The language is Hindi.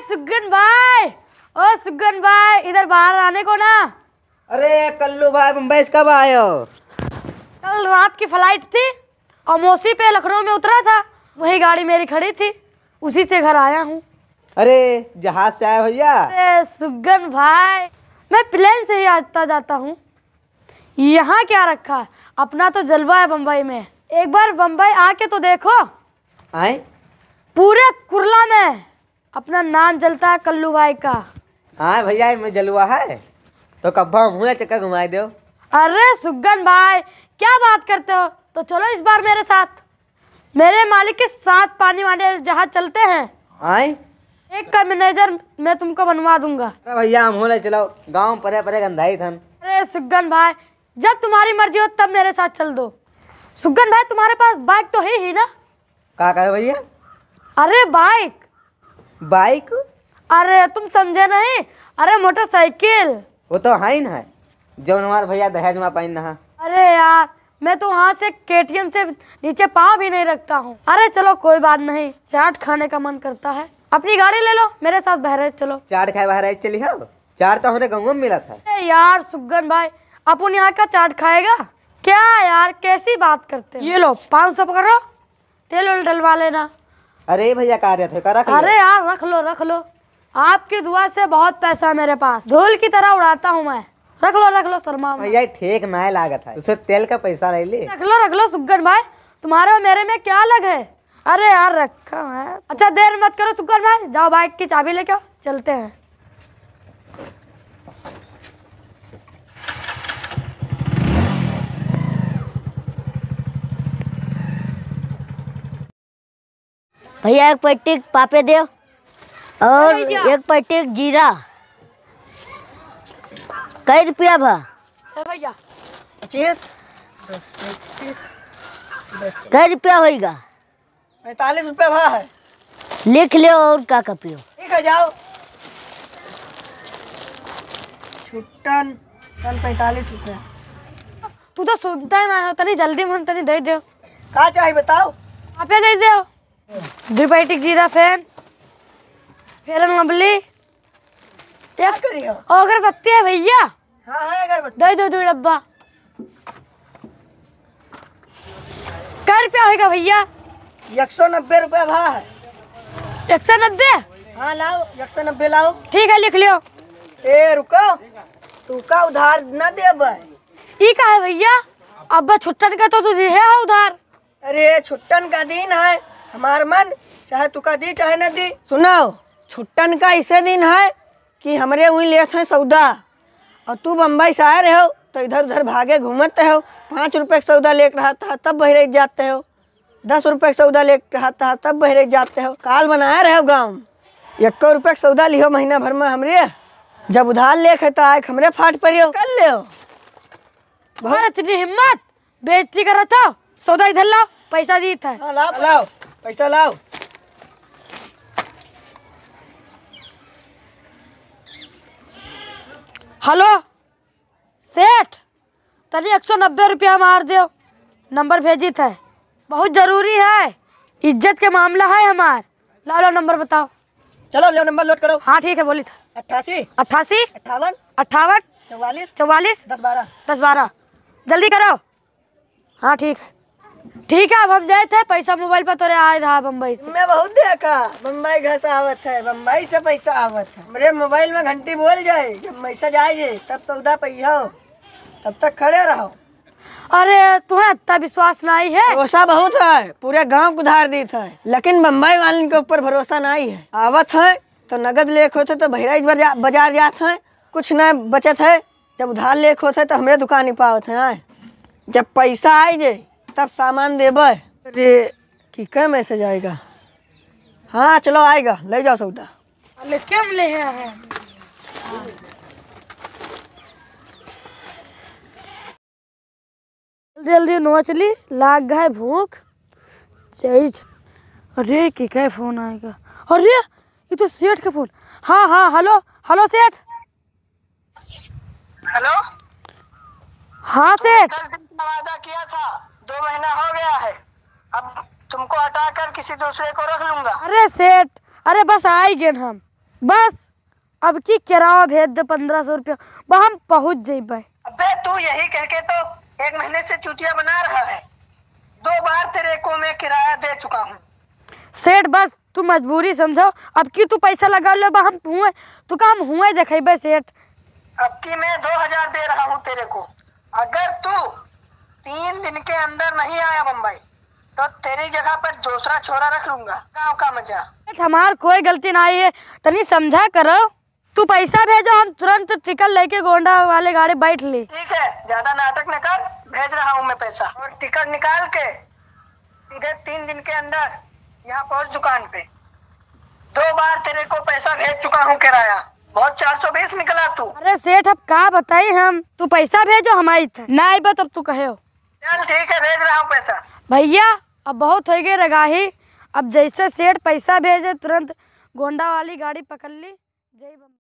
सुगन भाई ओ सुगन भाई इधर बाहर आने को ना अरे कल्लू भाई मुंबई कब आए हो कल रात की फ्लाइट थी और मौसी पे लखनऊ में उतरा था वही गाड़ी मेरी खड़ी थी उसी से घर आया हूँ अरे जहाज से आए भैया अरे सुगन भाई मैं प्लेन से ही आता जाता हूँ यहाँ क्या रखा अपना तो जलवा है बम्बई में एक बार बम्बई आके तो देखो आए पूरे कुरला में अपना नाम जलता है कल्लू भाई का हाँ भैया मैं जलुआ है तो कब्बा मुँह चक्कर घुमा दो अरे सुगन भाई क्या बात करते हो तो चलो इस बार मेरे साथ मेरे मालिक के साथ पानी वाले जहाज चलते हैं आए एक का मैनेजर मैं तुमको बनवा दूंगा भैया हम होने चलो गांव परे परे गंधाई थन अरे सुगन भाई जब तुम्हारी मर्जी हो तब मेरे साथ चल दो सुगन भाई तुम्हारे पास बाइक तो है ही ना कहा भैया अरे बाइक बाइक अरे तुम समझे नहीं अरे मोटरसाइकिल वो तो है ही है जो हमारे भैया दहेज में पाइन नहा अरे यार मैं तो वहाँ से केटीएम से नीचे पाँव भी नहीं रखता हूँ अरे चलो कोई बात नहीं चाट खाने का मन करता है अपनी गाड़ी ले लो मेरे साथ बहराइच चलो चाट खाए बहराइच चली हो चाट तो हमने गंगो में मिला था अरे यार सुगन भाई अपन यहाँ का चाट खाएगा क्या यार कैसी बात करते ये लो पाँच सौ पकड़ो तेल उल डलवा लेना अरे भैया रहे थे रख अरे यार रख लो रख लो आपकी दुआ से बहुत पैसा है मेरे पास धूल की तरह उड़ाता हूँ मैं रख लो रख लो शर्मा भैया ठेक ना लागत था उसे तेल का पैसा ले ली रख लो रख लो सुगन भाई तुम्हारे और मेरे में क्या अलग है अरे यार रखा है अच्छा देर मत करो सुगन भाई जाओ बाइक की चाबी लेके चलते हैं भैया एक पट्टी पापे देव और एक पट्टी जीरा कई रुपया भा कई रुपया होगा पैतालीस रुपया भा है लिख लियो और का का पियो लिख जाओ छुट्टन पैतालीस रुपया तू तो सुनता है ना तनी जल्दी मन तनी दे दो का चाहिए बताओ आप दे दो डिबाइटिक जीरा फैन फेरन अम्बली अगरबत्ती है भैया हां है अगरबत्ती दो दो दो डब्बा क्या रुपया होएगा भैया 190 सौ नब्बे रुपया भाव है 190 हां लाओ 190 लाओ ठीक है लिख लियो ए रुको तू का उधार न दे का है भैया अब छुट्टन का तो तू दे है उधार अरे छुट्टन का दिन है हमार मन चाहे तुका दी चाहे न दी सुनो छुट्टन का इसे दिन है कि हमरे वहीं लेत हैं सौदा और तू बम्बई से आए रहे हो तो इधर उधर भागे घूमते हो पाँच रुपये का सौदा लेकर रहा था तब बहरे जाते हो दस रुपये का सौदा लेकर रहा था तब बहरे जाते हो काल बनाए रहे हो गाँव एक रुपये का सौदा लिहो महीना भर में हमरे जब उधार ले है तो आए हमरे फाट परियो कर ले बहुत इतनी हिम्मत बेचती कर रहा था सौदा इधर लाओ पैसा दी था हाँ, लाओ लाओ पैसा लाओ हेलो सेठ तरी एक सौ नब्बे रुपया मार दो नंबर भेजी था बहुत ज़रूरी है इज्जत के मामला है हमार ला लो नंबर बताओ चलो लो नंबर लोड करो हाँ ठीक है बोली था अट्ठासी अट्ठासी अट्ठावन अट्ठावन चौवालीस चौवालीस दस बारह दस बारह जल्दी करो हाँ ठीक है ठीक है अब हम जाए थे पैसा मोबाइल पर तोरे आए रहा बम्बई से मैं बहुत देखा बम्बई घर से आवत है बम्बई से पैसा आवत है मेरे मोबाइल में घंटी बोल जाए जब मैसेज आए जे तब सौदा पैसा तब तक खड़े रहो अरे तुम्हें इतना विश्वास नहीं है भरोसा बहुत है पूरे गांव को उधार दी है लेकिन बम्बई वाले के ऊपर भरोसा नहीं है आवत है तो नगद लेख होते तो भैया बाजार जाते हैं कुछ न बचत है जब उधार लेख होते तो हमारे दुकान ही पावत है जब पैसा आई जाए तब सामान देबै अरे की क्या मैसेज आएगा हाँ चलो आएगा ले जाओ सौदा लेके ले हैं जल्दी जल्दी नोचली लाग गए भूख चाहिए अरे की क्या फोन आएगा अरे ये तो सेठ का फोन हाँ हाँ हेलो हेलो सेठ हेलो हाँ सेठ किया था दो महीना हो गया है अब तुमको हटा कर किसी दूसरे को रख लूंगा अरे सेठ अरे बस आई गए हम बस अब की किराया भेज दे पंद्रह सौ रूपया वह हम पहुँच जाये अबे तू यही कह के तो एक महीने से चुटिया बना रहा है दो बार तेरे को मैं किराया दे चुका हूँ सेठ बस तू मजबूरी समझो अब की तू पैसा लगा लो हम हुए तू काम हुए देखे सेठ अब की मैं दो हजार दे रहा हूँ तेरे को अगर तू तीन दिन के अंदर नहीं आया मुंबई तो तेरी जगह पर दूसरा छोरा रख लूंगा गाँव का मजा हमार कोई गलती ना है तनी समझा करो तू पैसा भेजो हम तुरंत टिकट लेके गोंडा वाले गाड़ी बैठ ली ठीक है ज्यादा नाटक न कर भेज रहा हूँ मैं पैसा और टिकट निकाल के सीधे तीन दिन के अंदर यहाँ पहुँच दुकान पे दो बार तेरे को पैसा भेज चुका हूँ किराया बहुत चार सौ बीस निकला तू अरे सेठ अब का बताई हम तू पैसा भेजो हमारी नहीं आई अब तू कहे हो चल ठीक है भेज रहा हूँ पैसा भैया अब बहुत हो गए रगाही अब जैसे सेठ पैसा भेजे तुरंत गोंडा वाली गाड़ी पकड़ ली जय